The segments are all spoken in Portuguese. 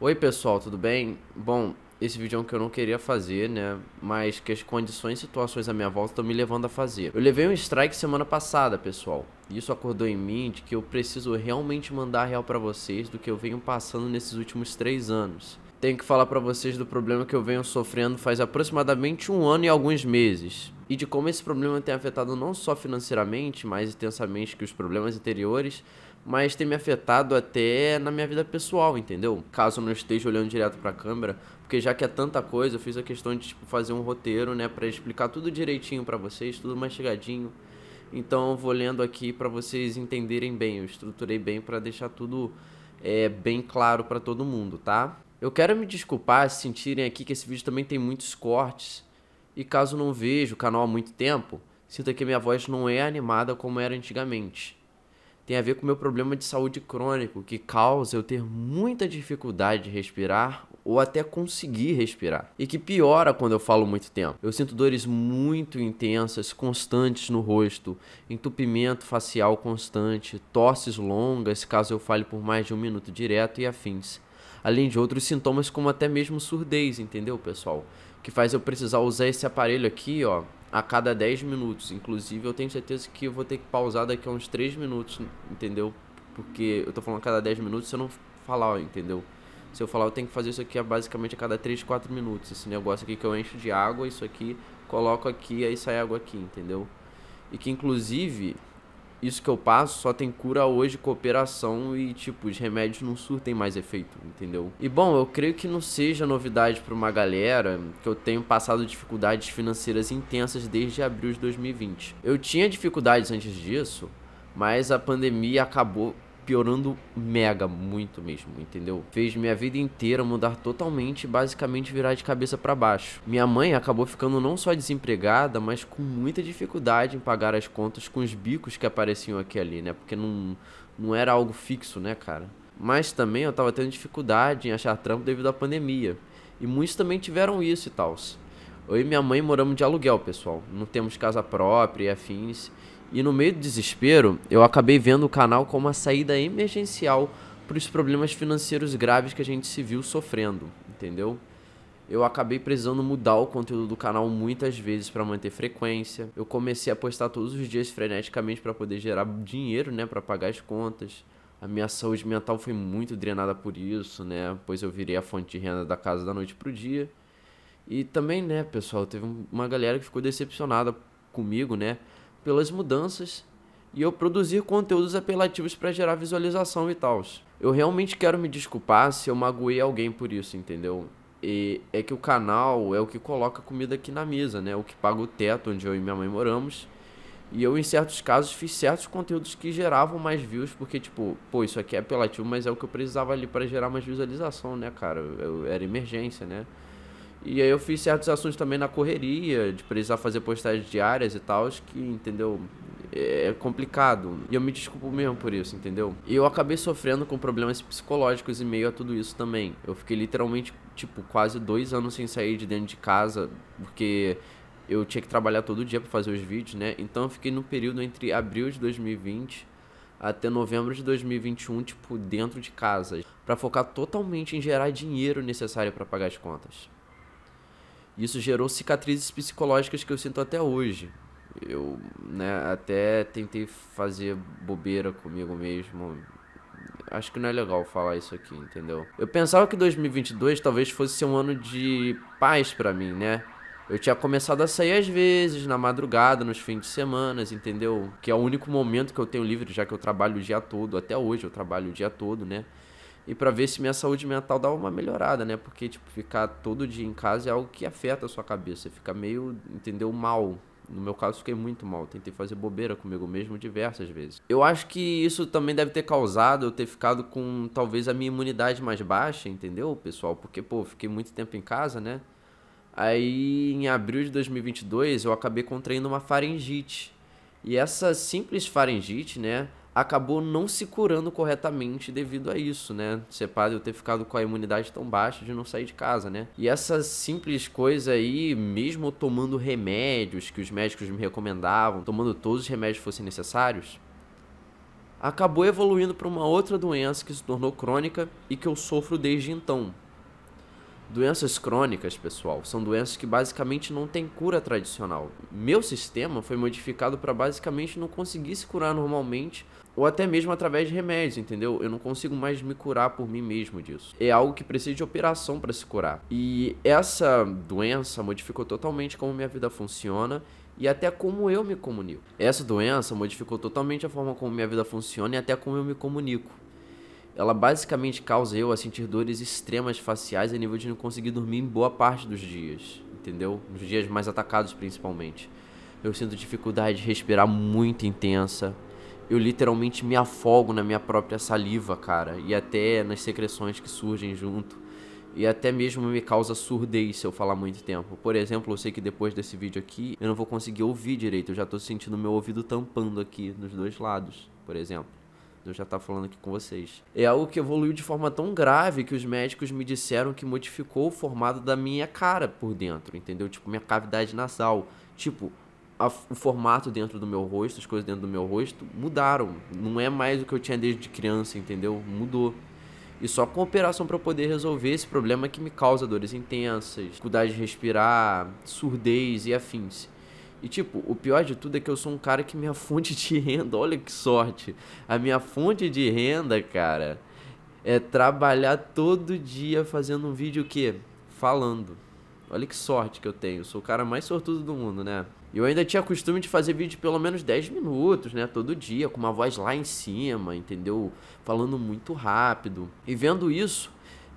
Oi pessoal, tudo bem? Bom, esse vídeo é um que eu não queria fazer, né? Mas que as condições e situações à minha volta estão me levando a fazer. Eu levei um strike semana passada, pessoal. Isso acordou em mim de que eu preciso realmente mandar real para vocês do que eu venho passando nesses últimos três anos. Tenho que falar para vocês do problema que eu venho sofrendo faz aproximadamente um ano e alguns meses. E de como esse problema tem afetado não só financeiramente, mais intensamente que os problemas anteriores, mas tem me afetado até na minha vida pessoal, entendeu? Caso eu não esteja olhando direto para a câmera, porque já que é tanta coisa, eu fiz a questão de tipo, fazer um roteiro, né, para explicar tudo direitinho para vocês, tudo mastigadinho. Então eu vou lendo aqui para vocês entenderem bem, eu estruturei bem para deixar tudo é, bem claro para todo mundo, tá? Eu quero me desculpar se sentirem aqui que esse vídeo também tem muitos cortes. E caso não veja o canal há muito tempo, sinta que minha voz não é animada como era antigamente tem a ver com o meu problema de saúde crônico, que causa eu ter muita dificuldade de respirar ou até conseguir respirar. E que piora quando eu falo muito tempo. Eu sinto dores muito intensas, constantes no rosto, entupimento facial constante, tosses longas, caso eu fale por mais de um minuto direto e afins. Além de outros sintomas como até mesmo surdez, entendeu, pessoal? Que faz eu precisar usar esse aparelho aqui, ó, a cada 10 minutos. Inclusive, eu tenho certeza que eu vou ter que pausar daqui a uns 3 minutos, entendeu? Porque eu tô falando a cada 10 minutos, se eu não falar, entendeu? Se eu falar, eu tenho que fazer isso aqui basicamente a cada 3, 4 minutos. Esse negócio aqui que eu encho de água, isso aqui, coloco aqui, aí sai água aqui, entendeu? E que, inclusive, isso que eu passo só tem cura hoje com operação e, tipo, os remédios não surtem mais efeito, entendeu? E bom, eu creio que não seja novidade para uma galera que eu tenho passado dificuldades financeiras intensas desde abril de 2020. Eu tinha dificuldades antes disso, mas a pandemia acabou piorando mega, muito mesmo, entendeu? Fez minha vida inteira mudar totalmente, basicamente virar de cabeça para baixo. Minha mãe acabou ficando não só desempregada, mas com muita dificuldade em pagar as contas com os bicos que apareciam aqui ali, né? Porque não, não era algo fixo, né, cara? Mas também eu tava tendo dificuldade em achar trampo devido à pandemia. E muitos também tiveram isso e tal. Eu e minha mãe moramos de aluguel, pessoal. Não temos casa própria e afins. E no meio do desespero, eu acabei vendo o canal como uma saída emergencial para os problemas financeiros graves que a gente se viu sofrendo, entendeu? Eu acabei precisando mudar o conteúdo do canal muitas vezes para manter frequência. Eu comecei a postar todos os dias freneticamente para poder gerar dinheiro, né, para pagar as contas. A minha saúde mental foi muito drenada por isso, né? Pois eu virei a fonte de renda da casa da noite pro dia. E também, né, pessoal, teve uma galera que ficou decepcionada comigo, né? pelas mudanças e eu produzir conteúdos apelativos para gerar visualização e tal. Eu realmente quero me desculpar se eu magoei alguém por isso, entendeu? E é que o canal é o que coloca comida aqui na mesa, né? O que paga o teto onde eu e minha mãe moramos. E eu, em certos casos, fiz certos conteúdos que geravam mais views, porque, tipo, pô, isso aqui é apelativo, mas é o que eu precisava ali para gerar mais visualização, né, cara? Eu, eu, era emergência, né? E aí eu fiz certos assuntos também na correria, de precisar fazer postagens diárias e tal, que, entendeu? É, é complicado. E eu me desculpo mesmo por isso, entendeu? E eu acabei sofrendo com problemas psicológicos em meio a tudo isso também. Eu fiquei literalmente, tipo, quase dois anos sem sair de dentro de casa, porque eu tinha que trabalhar todo dia para fazer os vídeos, né? Então eu fiquei no período entre abril de 2020 até novembro de 2021, tipo, dentro de casa, para focar totalmente em gerar dinheiro necessário para pagar as contas. Isso gerou cicatrizes psicológicas que eu sinto até hoje. Eu né, até tentei fazer bobeira comigo mesmo. Acho que não é legal falar isso aqui, entendeu? Eu pensava que 2022 talvez fosse ser um ano de paz para mim, né? Eu tinha começado a sair às vezes, na madrugada, nos fins de semana, entendeu? Que é o único momento que eu tenho livre, já que eu trabalho o dia todo, até hoje eu trabalho o dia todo, né? e para ver se minha saúde mental dá uma melhorada, né? Porque, tipo, ficar todo dia em casa é algo que afeta a sua cabeça, fica meio, entendeu, mal. No meu caso, fiquei muito mal. Tentei fazer bobeira comigo mesmo diversas vezes. Eu acho que isso também deve ter causado eu ter ficado com talvez a minha imunidade mais baixa, entendeu, pessoal? Porque, pô, fiquei muito tempo em casa, né? Aí, em abril de 2022, eu acabei contraindo uma faringite. E essa simples faringite, né? acabou não se curando corretamente devido a isso, né? Ser eu ter ficado com a imunidade tão baixa de não sair de casa, né? E essa simples coisa aí, mesmo tomando remédios que os médicos me recomendavam, tomando todos os remédios que fossem necessários, acabou evoluindo para uma outra doença que se tornou crônica e que eu sofro desde então, Doenças crônicas, pessoal, são doenças que basicamente não tem cura tradicional. Meu sistema foi modificado para basicamente não conseguir se curar normalmente ou até mesmo através de remédios, entendeu? Eu não consigo mais me curar por mim mesmo disso. É algo que precisa de operação para se curar. E essa doença modificou totalmente como minha vida funciona e até como eu me comunico. Essa doença modificou totalmente a forma como minha vida funciona e até como eu me comunico ela basicamente causa eu a sentir dores extremas faciais a nível de não conseguir dormir em boa parte dos dias, entendeu? Nos dias mais atacados principalmente. Eu sinto dificuldade de respirar muito intensa. Eu literalmente me afogo na minha própria saliva, cara, e até nas secreções que surgem junto e até mesmo me causa surdez se eu falar muito tempo. Por exemplo, eu sei que depois desse vídeo aqui eu não vou conseguir ouvir direito, eu já tô sentindo meu ouvido tampando aqui nos dois lados, por exemplo eu já estar falando aqui com vocês. É algo que evoluiu de forma tão grave que os médicos me disseram que modificou o formato da minha cara por dentro, entendeu? Tipo, minha cavidade nasal. Tipo, a, o formato dentro do meu rosto, as coisas dentro do meu rosto mudaram. Não é mais o que eu tinha desde criança, entendeu? Mudou. E só com operação para poder resolver esse problema que me causa dores intensas, dificuldade de respirar, surdez e afins. E tipo, o pior de tudo é que eu sou um cara que minha fonte de renda, olha que sorte. A minha fonte de renda, cara, é trabalhar todo dia fazendo um vídeo que falando. Olha que sorte que eu tenho. sou o cara mais sortudo do mundo, né? Eu ainda tinha costume de fazer vídeo de pelo menos 10 minutos, né? Todo dia, com uma voz lá em cima, entendeu? Falando muito rápido. E vendo isso,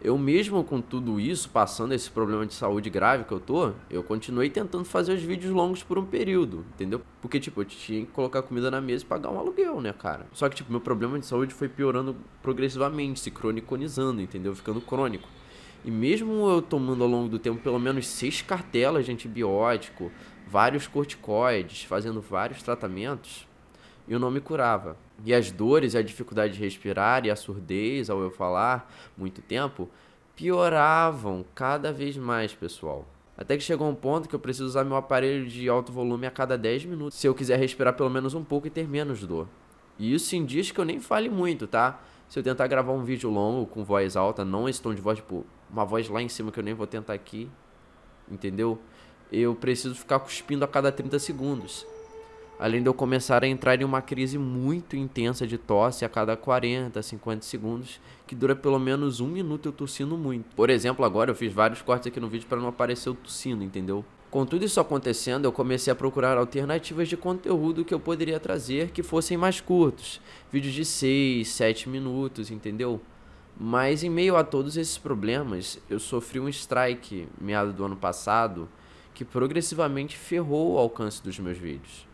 eu mesmo com tudo isso, passando esse problema de saúde grave que eu tô, eu continuei tentando fazer os vídeos longos por um período, entendeu? Porque, tipo, eu tinha que colocar comida na mesa e pagar um aluguel, né, cara? Só que, tipo, meu problema de saúde foi piorando progressivamente, se croniconizando, entendeu? Ficando crônico. E mesmo eu tomando ao longo do tempo pelo menos seis cartelas de antibiótico, vários corticoides, fazendo vários tratamentos, eu não me curava. E as dores, a dificuldade de respirar e a surdez ao eu falar muito tempo pioravam cada vez mais, pessoal. Até que chegou um ponto que eu preciso usar meu aparelho de alto volume a cada 10 minutos, se eu quiser respirar pelo menos um pouco e ter menos dor. E isso indiz que eu nem fale muito, tá? Se eu tentar gravar um vídeo longo com voz alta, não esse tom de voz, tipo, uma voz lá em cima que eu nem vou tentar aqui, entendeu? Eu preciso ficar cuspindo a cada 30 segundos além de eu começar a entrar em uma crise muito intensa de tosse a cada 40, 50 segundos, que dura pelo menos um minuto eu tossindo muito. Por exemplo, agora eu fiz vários cortes aqui no vídeo para não aparecer eu tossindo, entendeu? Com tudo isso acontecendo, eu comecei a procurar alternativas de conteúdo que eu poderia trazer que fossem mais curtos, vídeos de 6, 7 minutos, entendeu? Mas em meio a todos esses problemas, eu sofri um strike meado do ano passado que progressivamente ferrou o alcance dos meus vídeos.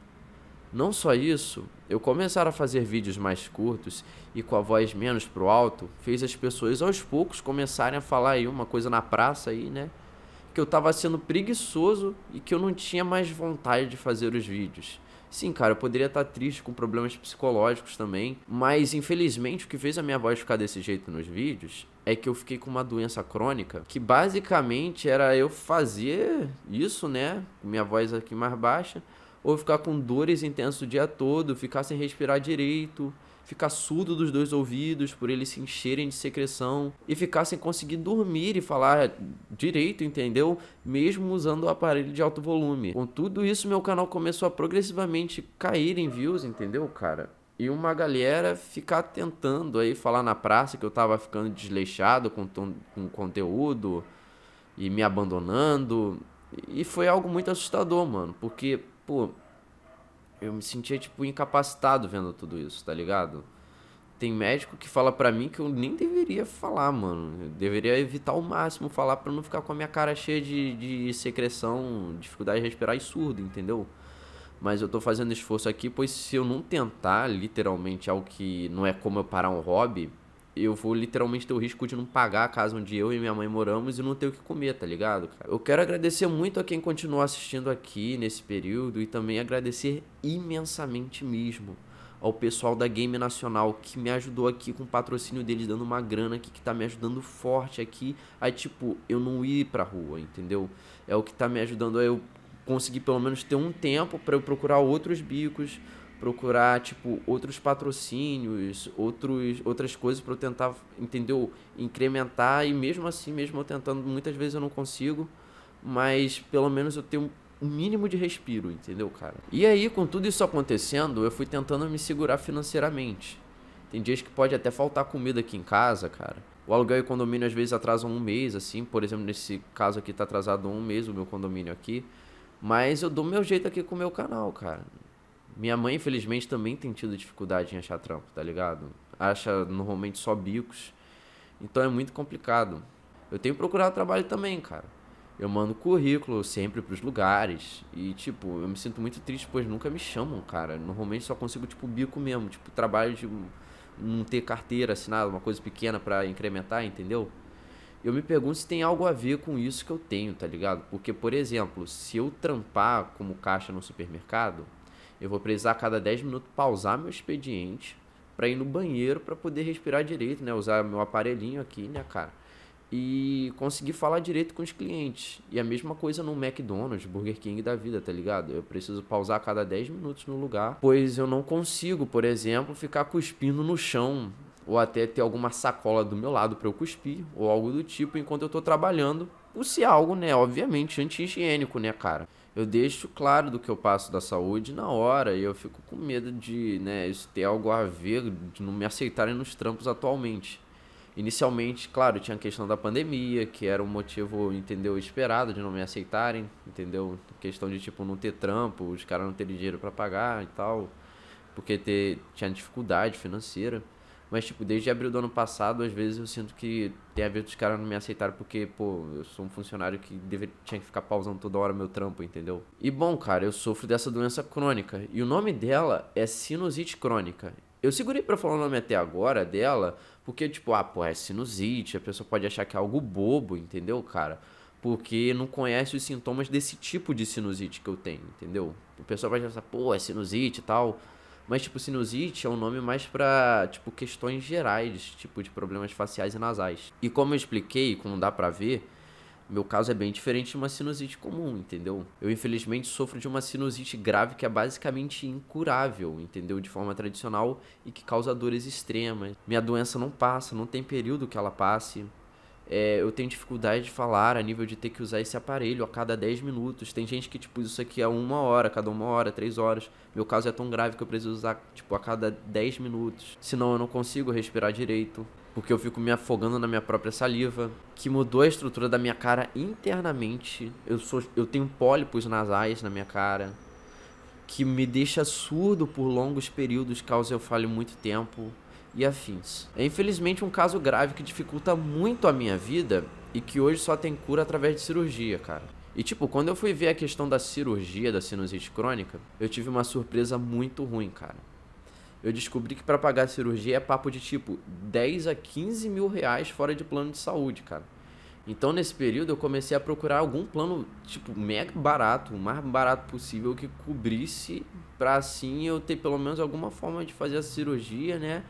Não só isso, eu começar a fazer vídeos mais curtos e com a voz menos pro alto fez as pessoas aos poucos começarem a falar aí uma coisa na praça aí, né? Que eu tava sendo preguiçoso e que eu não tinha mais vontade de fazer os vídeos. Sim, cara, eu poderia estar tá triste com problemas psicológicos também, mas infelizmente o que fez a minha voz ficar desse jeito nos vídeos é que eu fiquei com uma doença crônica que basicamente era eu fazer isso, né? Minha voz aqui mais baixa ou ficar com dores intensas o dia todo, ficar sem respirar direito, ficar surdo dos dois ouvidos por eles se encherem de secreção e ficar sem conseguir dormir e falar direito, entendeu? Mesmo usando o aparelho de alto volume. Com tudo isso, meu canal começou a progressivamente cair em views, entendeu, cara? e uma galera ficar tentando aí falar na praça que eu tava ficando desleixado com, com conteúdo e me abandonando. E foi algo muito assustador, mano, porque pô, eu me sentia, tipo, incapacitado vendo tudo isso, tá ligado? Tem médico que fala pra mim que eu nem deveria falar, mano. Eu deveria evitar ao máximo falar pra não ficar com a minha cara cheia de, de secreção, dificuldade de respirar e surdo, entendeu? Mas eu tô fazendo esforço aqui, pois se eu não tentar, literalmente, algo é que não é como eu parar um hobby, eu vou literalmente ter o risco de não pagar a casa onde eu e minha mãe moramos e não ter o que comer, tá ligado? Cara? Eu quero agradecer muito a quem continuou assistindo aqui nesse período e também agradecer imensamente mesmo ao pessoal da Game Nacional que me ajudou aqui com o patrocínio deles, dando uma grana aqui, que tá me ajudando forte aqui. Aí, tipo, eu não ir pra rua, entendeu? É o que tá me ajudando a eu conseguir pelo menos ter um tempo para eu procurar outros bicos, procurar tipo outros patrocínios, outros outras coisas para eu tentar, entendeu? Incrementar e mesmo assim, mesmo eu tentando, muitas vezes eu não consigo, mas pelo menos eu tenho um mínimo de respiro, entendeu, cara? E aí, com tudo isso acontecendo, eu fui tentando me segurar financeiramente. Tem dias que pode até faltar comida aqui em casa, cara. O aluguel e o condomínio às vezes atrasam um mês, assim. Por exemplo, nesse caso aqui tá atrasado um mês o meu condomínio aqui. Mas eu dou meu jeito aqui com o meu canal, cara. Minha mãe, infelizmente, também tem tido dificuldade em achar trampo, tá ligado? Acha normalmente só bicos. Então é muito complicado. Eu tenho procurado trabalho também, cara. Eu mando currículo sempre pros lugares. E, tipo, eu me sinto muito triste, pois nunca me chamam, cara. Normalmente só consigo, tipo, bico mesmo. Tipo, trabalho de não ter carteira assinada, uma coisa pequena para incrementar, entendeu? Eu me pergunto se tem algo a ver com isso que eu tenho, tá ligado? Porque, por exemplo, se eu trampar como caixa no supermercado, eu vou precisar a cada 10 minutos pausar meu expediente para ir no banheiro para poder respirar direito, né? Usar meu aparelhinho aqui, né, cara? E conseguir falar direito com os clientes. E a mesma coisa no McDonald's, Burger King da vida, tá ligado? Eu preciso pausar a cada 10 minutos no lugar, pois eu não consigo, por exemplo, ficar cuspindo no chão ou até ter alguma sacola do meu lado para eu cuspir ou algo do tipo enquanto eu tô trabalhando, O se algo, né, obviamente anti-higiênico, né, cara? eu deixo claro do que eu passo da saúde na hora e eu fico com medo de né, isso ter algo a ver, de não me aceitarem nos trampos atualmente. Inicialmente, claro, tinha a questão da pandemia, que era um motivo, entendeu, esperado de não me aceitarem, entendeu? Questão de, tipo, não ter trampo, os caras não terem dinheiro para pagar e tal, porque ter, tinha dificuldade financeira. Mas, tipo, desde abril do ano passado, às vezes eu sinto que tem a ver dos caras não me aceitaram porque, pô, eu sou um funcionário que deveria, tinha que ficar pausando toda hora meu trampo, entendeu? E bom, cara, eu sofro dessa doença crônica. E o nome dela é sinusite crônica. Eu segurei para falar o nome até agora dela, porque, tipo, ah, pô, é sinusite, a pessoa pode achar que é algo bobo, entendeu, cara? Porque não conhece os sintomas desse tipo de sinusite que eu tenho, entendeu? O pessoal vai pensar, pô, é sinusite e tal. Mas, tipo, sinusite é um nome mais pra, tipo, questões gerais, tipo, de problemas faciais e nasais. E como eu expliquei, como dá pra ver, meu caso é bem diferente de uma sinusite comum, entendeu? Eu, infelizmente, sofro de uma sinusite grave que é basicamente incurável, entendeu? De forma tradicional e que causa dores extremas. Minha doença não passa, não tem período que ela passe. É, eu tenho dificuldade de falar a nível de ter que usar esse aparelho a cada 10 minutos. Tem gente que, tipo, isso aqui é uma hora, cada uma hora, três horas. Meu caso é tão grave que eu preciso usar, tipo, a cada 10 minutos. Senão eu não consigo respirar direito. Porque eu fico me afogando na minha própria saliva. Que mudou a estrutura da minha cara internamente. Eu, sou, eu tenho pólipos nasais na minha cara. Que me deixa surdo por longos períodos, causa eu fale muito tempo e afins. É infelizmente um caso grave que dificulta muito a minha vida e que hoje só tem cura através de cirurgia, cara. E tipo, quando eu fui ver a questão da cirurgia da sinusite crônica, eu tive uma surpresa muito ruim, cara. Eu descobri que para pagar a cirurgia é papo de tipo 10 a 15 mil reais fora de plano de saúde, cara. Então nesse período eu comecei a procurar algum plano tipo mega barato, o mais barato possível que cobrisse para assim eu ter pelo menos alguma forma de fazer a cirurgia, né?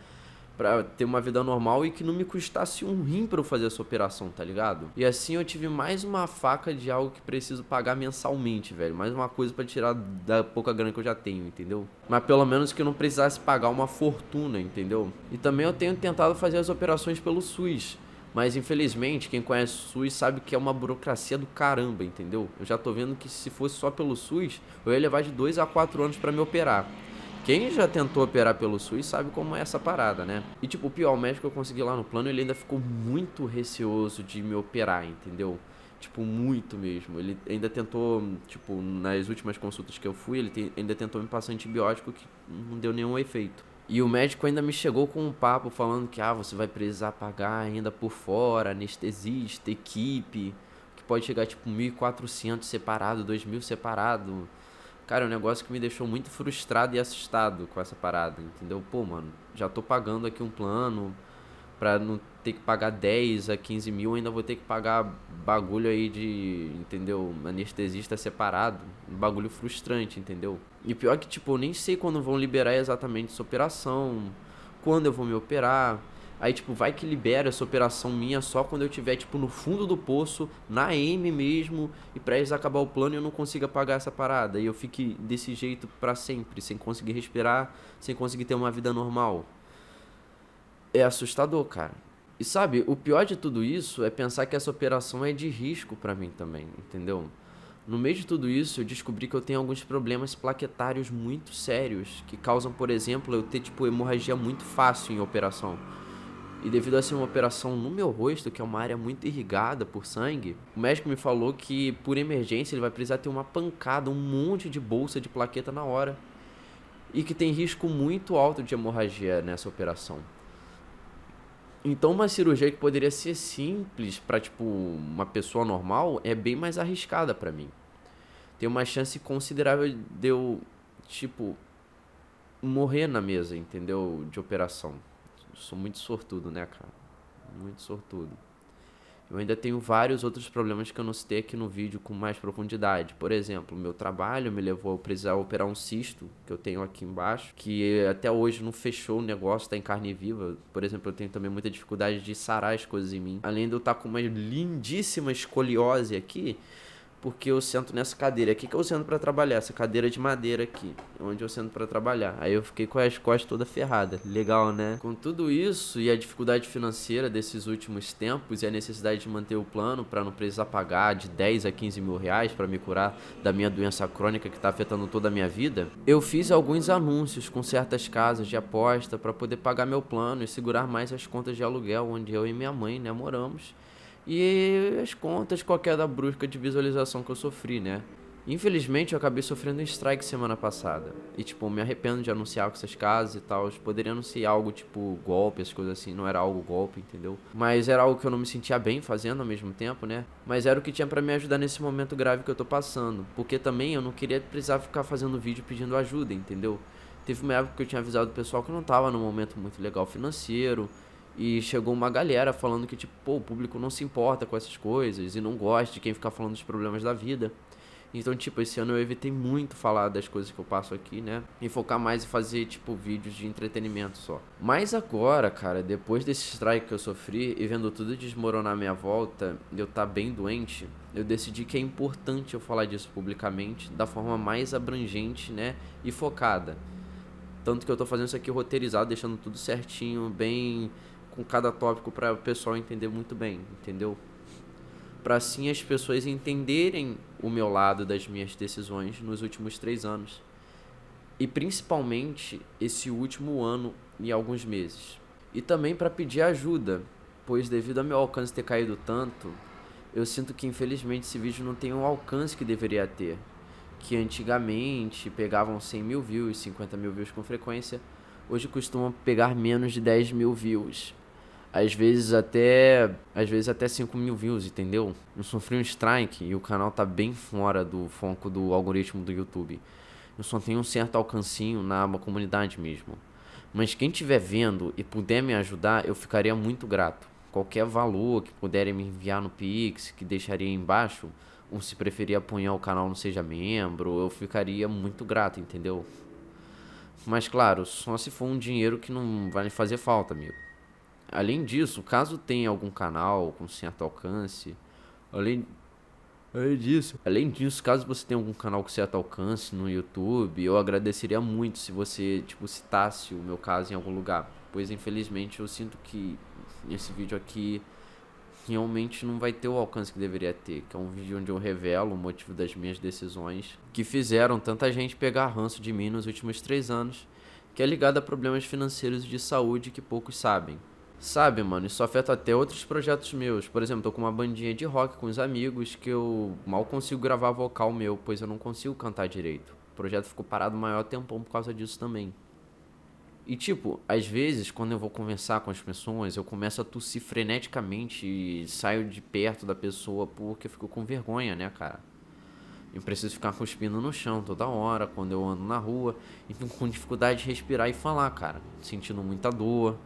para ter uma vida normal e que não me custasse um rim para eu fazer essa operação, tá ligado? E assim eu tive mais uma faca de algo que preciso pagar mensalmente, velho. Mais uma coisa para tirar da pouca grana que eu já tenho, entendeu? Mas pelo menos que eu não precisasse pagar uma fortuna, entendeu? E também eu tenho tentado fazer as operações pelo SUS. Mas infelizmente, quem conhece o SUS sabe que é uma burocracia do caramba, entendeu? Eu já tô vendo que se fosse só pelo SUS, eu ia levar de 2 a 4 anos para me operar. Quem já tentou operar pelo SUS sabe como é essa parada, né? E tipo, o pior médico que eu consegui lá no plano, ele ainda ficou muito receoso de me operar, entendeu? Tipo, muito mesmo. Ele ainda tentou, tipo, nas últimas consultas que eu fui, ele te, ainda tentou me passar antibiótico que não deu nenhum efeito. E o médico ainda me chegou com um papo falando que, ah, você vai precisar pagar ainda por fora, anestesista, equipe, que pode chegar, tipo, 1.400 separado, 2.000 separado. Cara, é um negócio que me deixou muito frustrado e assustado com essa parada, entendeu? Pô, mano, já tô pagando aqui um plano pra não ter que pagar 10 a 15 mil, ainda vou ter que pagar bagulho aí de, entendeu? Anestesista separado. Um bagulho frustrante, entendeu? E pior é que, tipo, eu nem sei quando vão liberar exatamente essa operação, quando eu vou me operar Aí, tipo, vai que libera essa operação minha só quando eu tiver, tipo, no fundo do poço, na M mesmo, e pra eles acabar o plano eu não consiga pagar essa parada. E eu fique desse jeito para sempre, sem conseguir respirar, sem conseguir ter uma vida normal. É assustador, cara. E sabe, o pior de tudo isso é pensar que essa operação é de risco para mim também, entendeu? No meio de tudo isso, eu descobri que eu tenho alguns problemas plaquetários muito sérios, que causam, por exemplo, eu ter, tipo, hemorragia muito fácil em operação. E devido a ser uma operação no meu rosto, que é uma área muito irrigada por sangue, o médico me falou que por emergência ele vai precisar ter uma pancada, um monte de bolsa de plaqueta na hora. E que tem risco muito alto de hemorragia nessa operação. Então uma cirurgia que poderia ser simples para tipo uma pessoa normal é bem mais arriscada para mim. Tem uma chance considerável de eu tipo morrer na mesa, entendeu? De operação sou muito sortudo, né, cara? Muito sortudo. Eu ainda tenho vários outros problemas que eu não citei aqui no vídeo com mais profundidade. Por exemplo, meu trabalho me levou a precisar operar um cisto que eu tenho aqui embaixo, que até hoje não fechou o negócio, está em carne viva. Por exemplo, eu tenho também muita dificuldade de sarar as coisas em mim. Além de eu estar tá com uma lindíssima escoliose aqui, porque eu sento nessa cadeira. Aqui que eu sento para trabalhar, essa cadeira de madeira aqui, onde eu sento para trabalhar. Aí eu fiquei com as costas toda ferrada. Legal, né? Com tudo isso e a dificuldade financeira desses últimos tempos e a necessidade de manter o plano para não precisar pagar de 10 a 15 mil reais para me curar da minha doença crônica que tá afetando toda a minha vida, eu fiz alguns anúncios com certas casas de aposta para poder pagar meu plano e segurar mais as contas de aluguel onde eu e minha mãe, né, moramos e as contas qualquer é da brusca de visualização que eu sofri, né? Infelizmente eu acabei sofrendo um strike semana passada. E tipo, me arrependo de anunciar com essas casas e tal. poderia anunciar algo tipo golpe, as coisas assim. Não era algo golpe, entendeu? Mas era algo que eu não me sentia bem fazendo ao mesmo tempo, né? Mas era o que tinha para me ajudar nesse momento grave que eu tô passando. Porque também eu não queria precisar ficar fazendo vídeo pedindo ajuda, entendeu? Teve uma época que eu tinha avisado o pessoal que eu não tava num momento muito legal financeiro e chegou uma galera falando que, tipo, pô, o público não se importa com essas coisas e não gosta de quem ficar falando dos problemas da vida. Então, tipo, esse ano eu evitei muito falar das coisas que eu passo aqui, né? E focar mais em fazer, tipo, vídeos de entretenimento só. Mas agora, cara, depois desse strike que eu sofri e vendo tudo desmoronar à minha volta, eu tá bem doente, eu decidi que é importante eu falar disso publicamente, da forma mais abrangente, né? E focada. Tanto que eu tô fazendo isso aqui roteirizado, deixando tudo certinho, bem com cada tópico para o pessoal entender muito bem, entendeu? Para assim as pessoas entenderem o meu lado das minhas decisões nos últimos três anos. E principalmente esse último ano e alguns meses. E também para pedir ajuda, pois devido ao meu alcance ter caído tanto, eu sinto que infelizmente esse vídeo não tem o alcance que deveria ter. Que antigamente pegavam 100 mil views, 50 mil views com frequência, hoje costumam pegar menos de 10 mil views às vezes até às vezes até 5 mil views, entendeu? Eu sofri um strike e o canal tá bem fora do foco do algoritmo do YouTube. Eu só tenho um certo alcancinho na comunidade mesmo. Mas quem estiver vendo e puder me ajudar, eu ficaria muito grato. Qualquer valor que puderem me enviar no Pix, que deixaria aí embaixo, ou se preferir apoiar o canal não seja membro, eu ficaria muito grato, entendeu? Mas claro, só se for um dinheiro que não vai fazer falta, amigo. Além disso, caso tenha algum canal com certo alcance, além, além disso, além disso, caso você tenha algum canal com certo alcance no YouTube, eu agradeceria muito se você tipo citasse o meu caso em algum lugar, pois infelizmente eu sinto que esse vídeo aqui realmente não vai ter o alcance que deveria ter, que é um vídeo onde eu revelo o motivo das minhas decisões que fizeram tanta gente pegar ranço de mim nos últimos três anos, que é ligado a problemas financeiros e de saúde que poucos sabem. Sabe, mano, isso afeta até outros projetos meus. Por exemplo, tô com uma bandinha de rock com os amigos que eu mal consigo gravar vocal meu, pois eu não consigo cantar direito. O projeto ficou parado o maior tempão por causa disso também. E tipo, às vezes quando eu vou conversar com as pessoas, eu começo a tossir freneticamente e saio de perto da pessoa porque eu fico com vergonha, né, cara? Eu preciso ficar cuspindo no chão toda hora, quando eu ando na rua, e fico com dificuldade de respirar e falar, cara. Sentindo muita dor.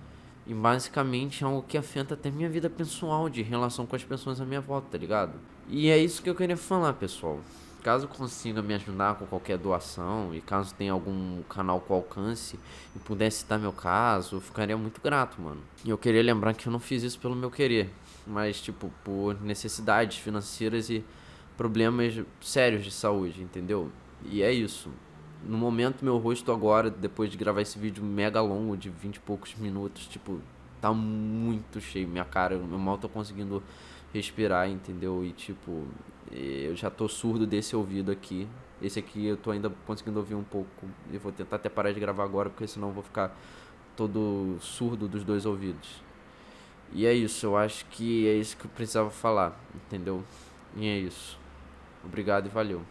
E basicamente é algo que afeta até minha vida pessoal de relação com as pessoas à minha volta, tá ligado? E é isso que eu queria falar, pessoal. Caso consiga me ajudar com qualquer doação e caso tenha algum canal com alcance e pudesse citar meu caso, eu ficaria muito grato, mano. E eu queria lembrar que eu não fiz isso pelo meu querer, mas tipo por necessidades financeiras e problemas sérios de saúde, entendeu? E é isso no momento, meu rosto agora, depois de gravar esse vídeo mega longo, de 20 e poucos minutos, tipo, tá muito cheio. Minha cara, eu mal tô conseguindo respirar, entendeu? E, tipo, eh, eu já tô surdo desse ouvido aqui. Esse aqui eu tô ainda conseguindo ouvir um pouco. E vou tentar até parar de gravar agora, porque senão eu vou ficar todo surdo dos dois ouvidos. E é isso, eu acho que é isso que eu precisava falar, entendeu? E é isso. Obrigado e valeu.